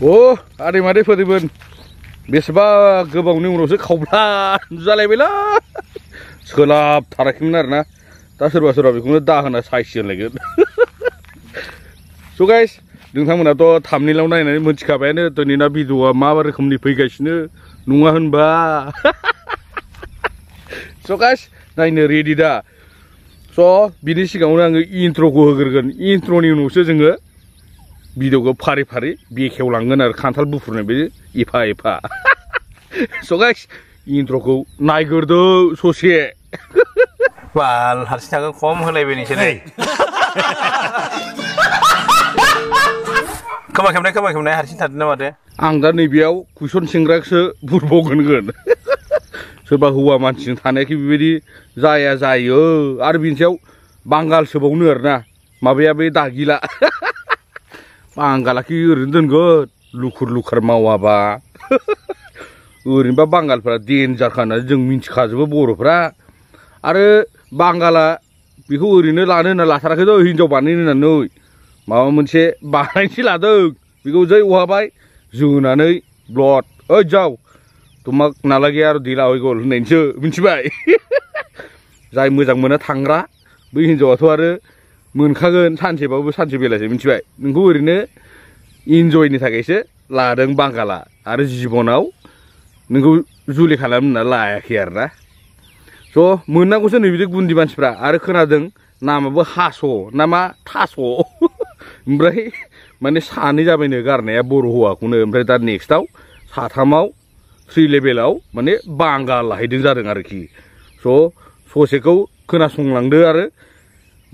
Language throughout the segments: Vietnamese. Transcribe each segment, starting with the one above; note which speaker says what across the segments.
Speaker 1: Oh, hari mari foto pun. Bisa gebang ini urusnya kau belan, jalan bela. Sekolah tarik minar na. Tapi serba serba bikin udah dah kena sayang lagi. So guys, dengan kamu nato thamni lama ini muncik apa ini tuh nina bi dua mawar ni pergi sih nungahan ba. So guys, na ini ready dah. So, bini sih kamu nang intro gue intro ini urusnya jenggah. भिडिअखौ फारि फारि बेखेवलांगोन आरो खान्थाल बुफुरनो बे एफा एफा स' गाइस
Speaker 2: इन्ट्र'खौ नायग्रोदो ससे बाल हारसिं थागोन खम होलायबाय खोमा खेबनाय खोमा खेबनाय हारसिं थादों ना माथो
Speaker 1: आं दा नैबेयाव कुइसन सेंग्राखौसो बुरबावगोनगोन सोरबा हौवा मानसिजों थानायखाय बेबायदि जाया जायो आरो बिनि सायाव बांगाल सोबावनो आरोना माबाया बे दागिला बांगालाखि ओरैनो दोनगोन लुखुर लुखार मावाबा ओरैनोबा बांगालफ्रा डेन्जारखा होननानै जों मिन्थिखाजोबो बर'फ्रा आरो बांगाला बेखौ ओरैनो लानो होनना लाथाराखै हिन्जाव बानायनो होननानै माबा मोनसे बानायनोसो लादों बेखौ जै अहाबाय जोनानै ब्लद ओइ जाव तुमाक नालागे आरो दिला गल होननायसो मिन्थिबाय जाय मोजां मोना थांग्रा बै हिन्जावाथ' आरो मोनखागोन सानसेबाबो सानसे बेलासे मिथिबाय नोंखौ ओरैनो इन्जयनि थाखायसो लादों बांगाला आरो जिबनाव नोंखौ जुलि खालामना लायाखै आरो ना स' मोननांगौसो नै बिदि गुन्दि मानसिफ्रा आरो खोनादों नामाबो हास' नामा थास' ओमफ्राय माने सानै जाबायनो गारनाया बर' हौवाखौनो ओमफ्राय दा नेक्स्टआव साथामाव थ्रि लेभेलाव माने बांगाल लाहैदों जादों आरोखि स' ससेखौ खोनासंलांदो आरो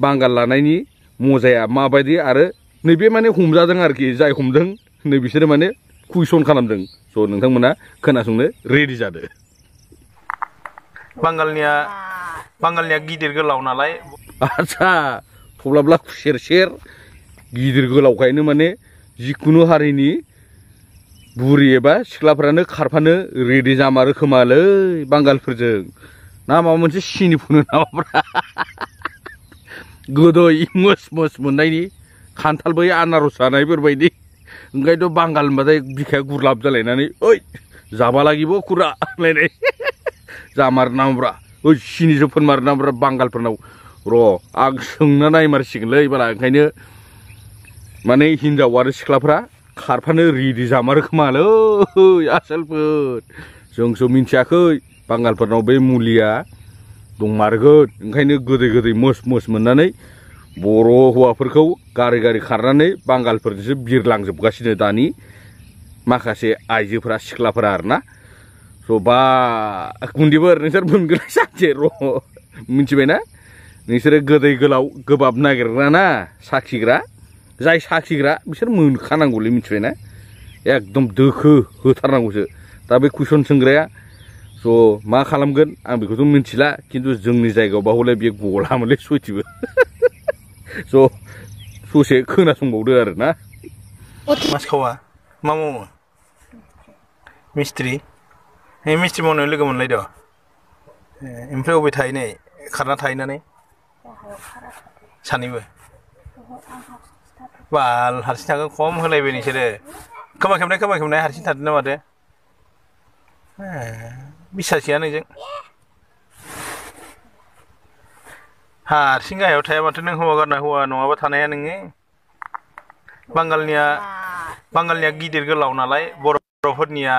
Speaker 1: बांगाल लानायनि मजाया माबायदि आरो नैबे माने हमजादों आरोखि जाय हमदों नै बिसोरो माने कुइसन खालामदों स' नोंथांमोना खोनासंनो रेडि जादो
Speaker 2: बांगालनिया बांगालनिया गिदिर गोलाव नालाय
Speaker 1: आदसा थब्लाब्ला खुसेर सेर गिदिर गोलावखायनो माने जिखुनु हारिनि बुरि एबा सिख्लाफ्रानो खारफानो रेडि जामारो खोमालै बांगालफोरजों ना माबा मोनसे सिनि फुनो नामाब्रा gudo ingus mus munda ini, kantal bayi anarusana ibir bayi ni enggak itu banggal mbadai bikai gurlap jalai nani oi zama lagi bo kura nani zamar namra oi sini jepun mar namra banggal pernah ro agsung nanai mar single ibala kainya mana hinda waris klapra karpane ri di zamar kemalo ya selput jong min cakoi banggal pernah bayi mulia दंमारगोन ओंखायनो गोदै गोदै मोस मोस मोननानै बर' हौवाफोरखौ गारि गारि खारनानै बांगालफोरजोंसो बिरलांजोबगासिनो दानि माखासे आइजोफोरा सिख्लाफोरा आरोना स' बा गुन्दैफोर नोंसोर मोनगोन साखि र' मिथिबायना नोंसोरो गोदै गोलाव गोबाब नागिरग्रा ना साखिग्रा जाय साखिग्रा बिसोर मोनखानांगौलै मिथिबायना एकदम दोखो होथारनांगौसो दा बे कुइसन सोंग्राया स' मा खालामगोन आं बेखौथ' मिन्थिला खिन्थु जोंनि जायगायावबा हले बे गलामोनलै सयथिबो स' ससे खोनासंबावदो आरो ना
Speaker 2: मास खावा मा मावो मिस्ट्रि ए मिस्ट्रि मावनो लोगो मोनलायद' ओमफ्राय अबे थायो नै खारना थाहैनानै सानैबो बाल हारसिं थागोन खम होलायबाय नोंसोरो खोमा खेबनाय खोमा खेबनाय हारसिं थादों ना मादो बिसासिया नोंजों हारसिं गाहायाव थाया माथो नों हौवा गारना हौवा नङाबा थानाया नोङो बांगालनिया बांगालनिया गिदिर गोलाव नालाय बर'फोरनिया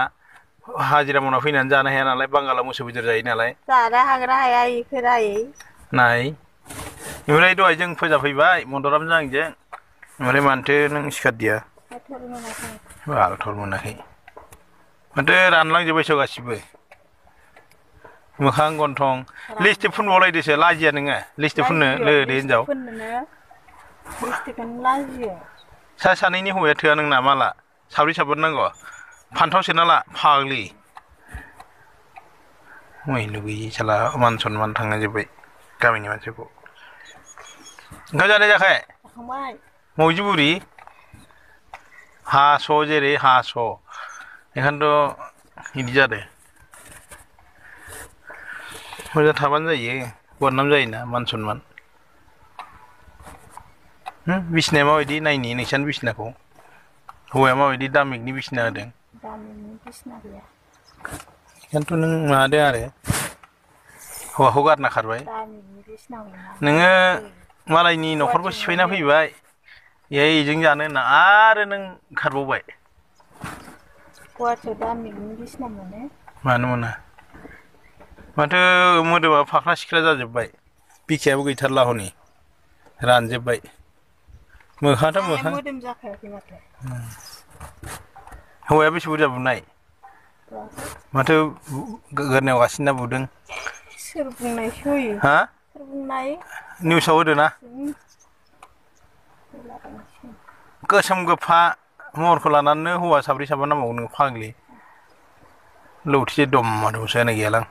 Speaker 2: हाजिरा मावना फैनानै जानो हाया नालाय बांगाला मोसौ बेदर जायो नालाय जानो हाग्रा हाया इखो नाय ओमफ्राय दहाय जों फोजाफैबाय मन्दरामजों आंजों ओमफ्राय मानोथो नों सिखारदिया बाल थर मोनाखै माथो रानलांजोब्बायसो गासिबो มาข้างกนทองลิสต์พุ่นว่าเลยดิเสีชลาเจียนยังไงลิสต์พุ่นเนื้อเดินเจ้าลิสต์ุ่นเนื้อลิสต์เนลาเจียใช่ใช่นี่นี่หัวเถื่อนหนึ่งหนามาละชาวริชาบนนั่งก่อพันท้องชินละพากลีไม่รู้วิชลาดมันชนมันทั้งอะไรจะไปกามินีมาเชื่อปุ๊งกจะได้จะแค่ไมโมจิบุรีฮาโซเจรีฮาโซนี่คันัวยินดีจ้าเด้ मोजां थाबानो जायो बदनाम जायोना मान सनमान बिसिनाया माबायदि नायनि नोंसानि बिसिनाखौ हौवाया माबायदि दामिकनि बिसिना होदों दामिकनि बिसिना गैया खिन्थु नों माबादों आरो हौवाखौ गारना खारबाय नोङो मालायनि न'खरखौ सिफायना फैबाय बेहाय बेजों जानो होनना आरो नों खारबावबाय गुवाहाटियाव दामिकनि बिसिना मोनो मानो मोना माथो मोदोमा फाख्रा सिख्रा जाजोब्बाय बिखायाबो गैथारला हनै रानजोब्बाय मोखाङाथ' मोखां हौवाया बेसे बुरजा बुनाय माथो गोरनायाव गासिनो ना बुदों हा निउसाव होदोना गोसोम गोफा महरखौ लानानैनो हौवा साब्रै साबा नांबावगोन नोङो फाग्लि đom lo ti dom ma do à na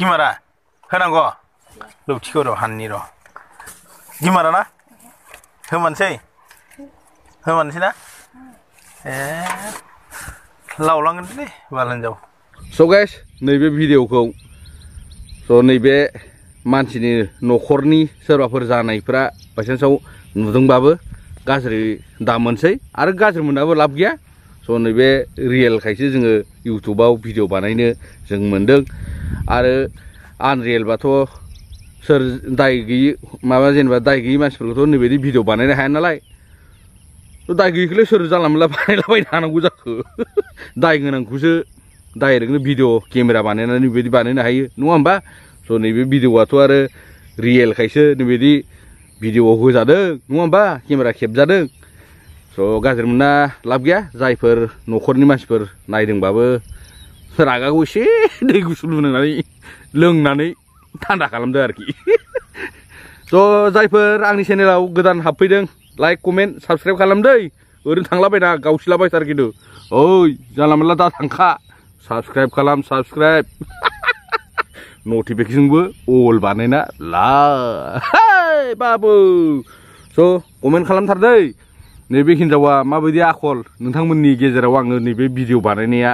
Speaker 2: mà ra, gimara hanang go lo ti ko ro han ni mà gimara na homan sei homan sei na eh lao lang ni balan jaw
Speaker 1: so guys bé bé video so nô này bây giờ sau नैबे भिडिअखौ स' नैबे मानसिनि न'खरनि सोरबाफोर जानायफ्रा बायसान्सआव नुदोंबाबो गाज्रि दामोनसै आरो गाज्रि मोनाबो लाब गैया स' नैबे रियेलखायसो जोङो इउटुबाव भिडिअ बानायनो जों मोन्दों आरो आनरियेलबाथ' सोर दाय गैयि माबा जेनेबा दाय गैयि मानसिफोरखौथ' नैबेदि भिडिअ बानायनो हाया नालाय दाय गैयिखौलाय सोर जानला मोनला बानायलाबायनो हानांगौ जाखो दाय गोनांखौसो डाइरेक्टनो भिडिअ केमेरा बानायनानै बेबायदि बानायनो हायो नङा होमबा स' नैबे भिडिअआथ' आरो रियेलखायसो नैबेदि भिडिअआव होजादों नङा होमबा केमेरा खेबजादों so gajer mena lab gaya zaifer nokor ni mas per nai deng babe seraga gushi deh gusul mena leng nani tanda kalam dari so zaifer ang ni channel au gedan happy deng like comment subscribe kalam deh urin tang labai na gau sila bai tar kido oi jalan mela ta subscribe kalam subscribe notification gue all bane na la hai babu so comment kalam tar deh นี่ยเป็นคนจะว่ามาบดีอาคนนึ่งทั้งมันนี่เกี่ยวกว่างเงินนี่เป็นวิดีโอบันเนี่ย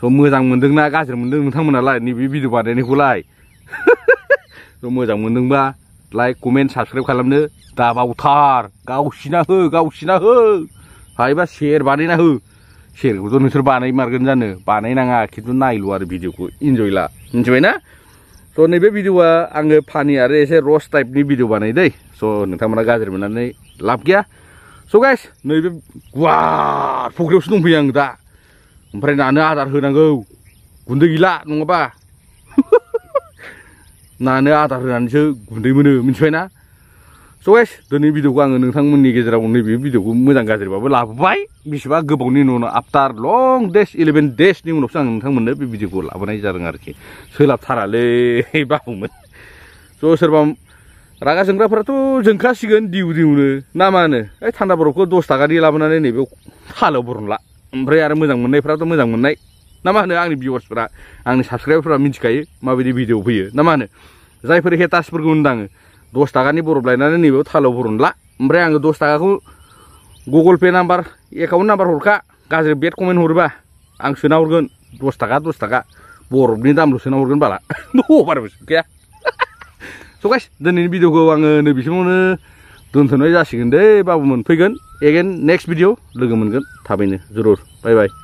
Speaker 1: สมมือจังมันดึงหน้าก้าเสร็จมันดึงนึ่งทั้งมันอะไรนี่เป็นวิดีโอบานเนี่ยคุณไล่สมมือจังมันดึงบ้าไล่คอมเมนต์ subscribe ขั้นลำเนื้อตาบ่าวทาร์ก้าวชินาเฮก้าวชินาเฮใครบ้าแชร์บานเนี่ยนะเฮแชร์กูต้องนึกถึงบันเนี่ยมาเกันจานเนื้อบันนี้นั่งอ่ะคิดว่าน่าอิลวาร์วิดีโอคุณอินจอยละอินจอยนะส่วนเป็นวิดีโอว่าอังเกอร์พานี่อะไรเช่นโรสไทป์นี่วิดีโอบานเนี่ได้ส่นนุ่ทั้งมันก้าเสร็จมันนั่นเลลับแก่ स' गाइस नैबे गुवार फख्रियावसो दंफैयो आं दा ओमफ्राय नानो आदार होनांगौ गुन्दै गैला नङाबा नानो आदार होनानैसो गुन्दै मोनो मिथिबायना स' गाइस दिनै भिडिअखौ आङो नोंथांमोननि गेजेराव नैबे भिडिअखौ मोजां गाज्रिबाबो लाबोबाय बेसेबा गोबावनि उनाव आफ्टार लं डेस इलेभेन डेसनि उनावसो आं नोंथांमोननो बे भिडिअखौ लाबोनाय जादों आरोखि सोलाबथारालै बाबुमोन स' सोरबा raga jengra perto jengka sigan diu diu ne nama ne eh tanda buruk kok dos taka di lamunan ini bu halo burun lah mbre ada mudang menai tu mudang menai nama ne angin viewers perak angin subscribe perak minci kaya mau di video bu ya nama ne saya perih tas pergundang dos taka ni buruk lain nih ini bu halo burun lah mbre angin dos taka ku Google Pay number ya kamu number hurka kasih biar komen hurba angsina urgen dos taka dos taka buruk ni tamu sina urgen bala tuh parah bos स' guys दिनैनि भिडिअखौ आङो नैबेसिमावनो दोनथ'नाय जासिगोन दे बाबुमोन फैगोन eigen next video लोगो मोनगोन थाबैनो जरुर बाय बाय